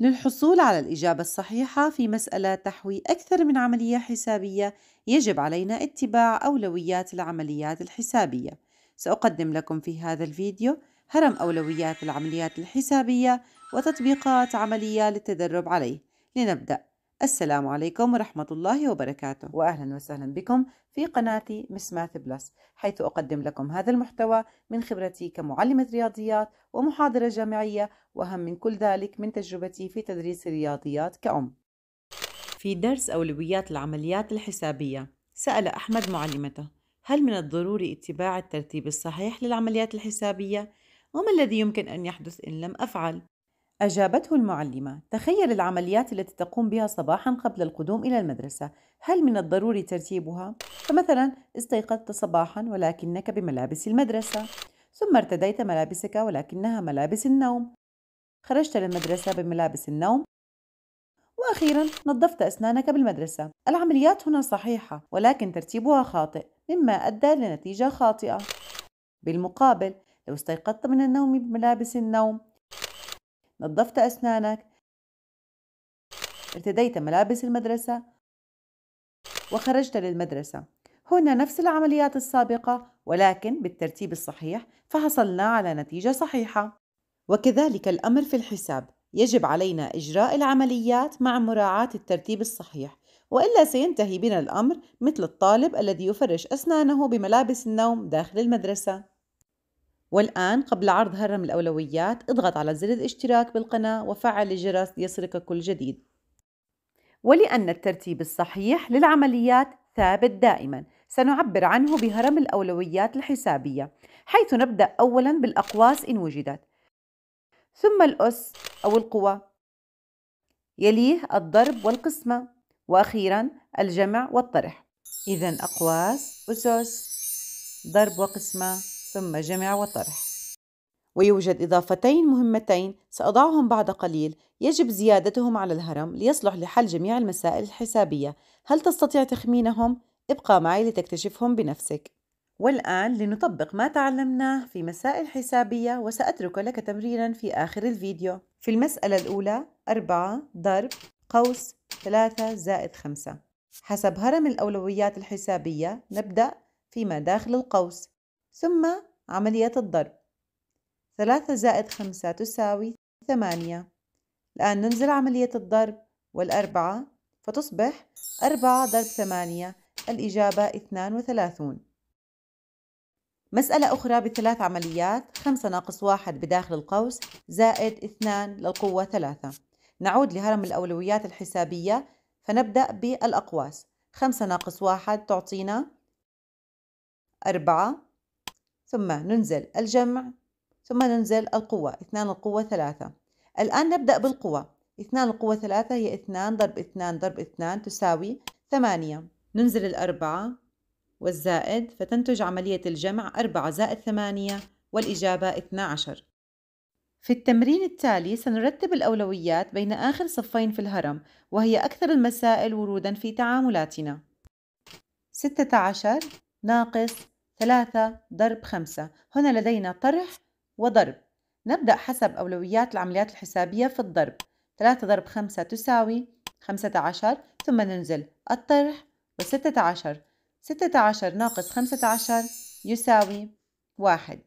للحصول على الإجابة الصحيحة في مسألة تحوي أكثر من عملية حسابية يجب علينا اتباع أولويات العمليات الحسابية سأقدم لكم في هذا الفيديو هرم أولويات العمليات الحسابية وتطبيقات عملية للتدرب عليه لنبدأ السلام عليكم ورحمة الله وبركاته وأهلا وسهلا بكم في قناتي مسمات بلس حيث أقدم لكم هذا المحتوى من خبرتي كمعلمة رياضيات ومحاضرة جامعية وأهم من كل ذلك من تجربتي في تدريس الرياضيات كأم في درس أولويات العمليات الحسابية سأل أحمد معلمته هل من الضروري اتباع الترتيب الصحيح للعمليات الحسابية؟ وما الذي يمكن أن يحدث إن لم أفعل؟ أجابته المعلمة: تخيل العمليات التي تقوم بها صباحًا قبل القدوم إلى المدرسة، هل من الضروري ترتيبها؟ فمثلًا استيقظت صباحًا ولكنك بملابس المدرسة، ثم ارتديت ملابسك ولكنها ملابس النوم، خرجت للمدرسة بملابس النوم، وأخيرًا نظفت أسنانك بالمدرسة. العمليات هنا صحيحة ولكن ترتيبها خاطئ، مما أدى لنتيجة خاطئة. بالمقابل، لو استيقظت من النوم بملابس النوم، نظفت أسنانك ارتديت ملابس المدرسة وخرجت للمدرسة هنا نفس العمليات السابقة ولكن بالترتيب الصحيح فحصلنا على نتيجة صحيحة وكذلك الأمر في الحساب يجب علينا إجراء العمليات مع مراعاة الترتيب الصحيح وإلا سينتهي بنا الأمر مثل الطالب الذي يفرش أسنانه بملابس النوم داخل المدرسة والآن قبل عرض هرم الأولويات اضغط على زر الاشتراك بالقناة وفعل الجرس ليصلك كل جديد ولأن الترتيب الصحيح للعمليات ثابت دائما سنعبر عنه بهرم الأولويات الحسابية حيث نبدأ أولا بالأقواس إن وجدت ثم الأس أو القوى يليه الضرب والقسمة وأخيرا الجمع والطرح إذا أقواس أسس ضرب وقسمة ثم جمع وطرح ويوجد إضافتين مهمتين سأضعهم بعد قليل يجب زيادتهم على الهرم ليصلح لحل جميع المسائل الحسابية هل تستطيع تخمينهم؟ ابقى معي لتكتشفهم بنفسك والآن لنطبق ما تعلمناه في مسائل حسابية وسأترك لك تمريرا في آخر الفيديو في المسألة الأولى 4 ضرب قوس 3 زائد 5 حسب هرم الأولويات الحسابية نبدأ فيما داخل القوس ثم عملية الضرب ثلاثة زائد خمسة تساوي ثمانية الآن ننزل عملية الضرب والأربعة فتصبح أربعة ضرب ثمانية الإجابة اثنان وثلاثون مسألة أخرى بثلاث عمليات خمسة ناقص واحد بداخل القوس زائد اثنان للقوة ثلاثة نعود لهرم الأولويات الحسابية فنبدأ بالأقواس خمسة ناقص واحد تعطينا أربعة ثم ننزل الجمع ثم ننزل القوة اثنان القوة ثلاثة الآن نبدأ بالقوة اثنان القوة ثلاثة هي اثنان ضرب اثنان ضرب اثنان تساوي ثمانية ننزل الأربعة والزائد فتنتج عملية الجمع أربعة زائد ثمانية والإجابة اثنى عشر في التمرين التالي سنرتب الأولويات بين آخر صفين في الهرم وهي أكثر المسائل ورودا في تعاملاتنا 16 ناقص 3 ضرب 5 هنا لدينا طرح وضرب نبدأ حسب أولويات العمليات الحسابية في الضرب 3 ضرب 5 تساوي 15 ثم ننزل الطرح و16 16 ناقص 15 يساوي 1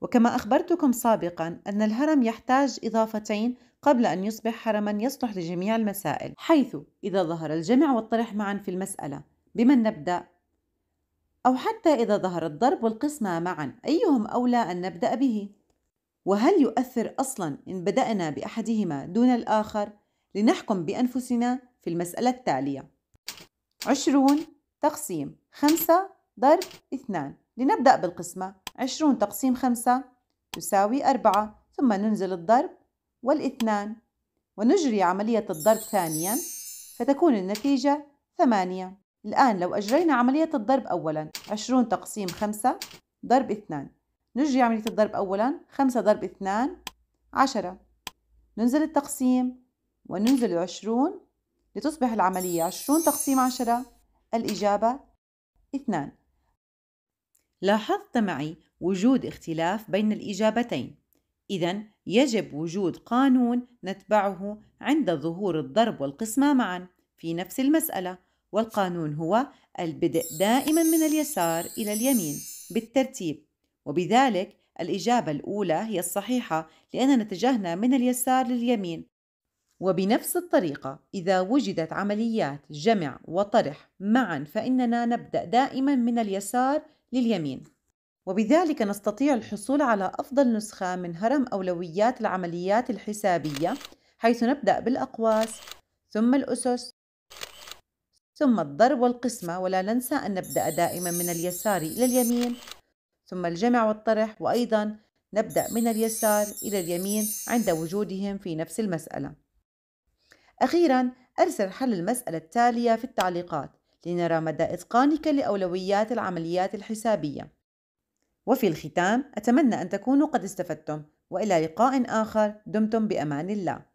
وكما أخبرتكم سابقا أن الهرم يحتاج إضافتين قبل أن يصبح هرما يصلح لجميع المسائل حيث إذا ظهر الجمع والطرح معا في المسألة بمن نبدأ؟ أو حتى إذا ظهر الضرب والقسمة معا أيهم أولى أن نبدأ به؟ وهل يؤثر أصلا إن بدأنا بأحدهما دون الآخر؟ لنحكم بأنفسنا في المسألة التالية عشرون تقسيم خمسة ضرب اثنان لنبدأ بالقسمة عشرون تقسيم خمسة تساوي أربعة ثم ننزل الضرب والاثنان ونجري عملية الضرب ثانيا فتكون النتيجة ثمانية الآن لو أجرينا عملية الضرب أولا 20 تقسيم 5 ضرب 2 نجري عملية الضرب أولا 5 ضرب 2 10 ننزل التقسيم وننزل 20 لتصبح العملية 20 تقسيم 10 الإجابة 2 لاحظت معي وجود اختلاف بين الإجابتين إذا يجب وجود قانون نتبعه عند ظهور الضرب والقسمة معا في نفس المسألة والقانون هو البدء دائما من اليسار إلى اليمين بالترتيب وبذلك الإجابة الأولى هي الصحيحة لأننا اتجهنا من اليسار لليمين وبنفس الطريقة إذا وجدت عمليات جمع وطرح معا فإننا نبدأ دائما من اليسار لليمين وبذلك نستطيع الحصول على أفضل نسخة من هرم أولويات العمليات الحسابية حيث نبدأ بالأقواس ثم الأسس ثم الضرب والقسمة ولا ننسى أن نبدأ دائما من اليسار إلى اليمين ثم الجمع والطرح وأيضا نبدأ من اليسار إلى اليمين عند وجودهم في نفس المسألة أخيرا أرسل حل المسألة التالية في التعليقات لنرى مدى إتقانك لأولويات العمليات الحسابية وفي الختام أتمنى أن تكونوا قد استفدتم وإلى لقاء آخر دمتم بأمان الله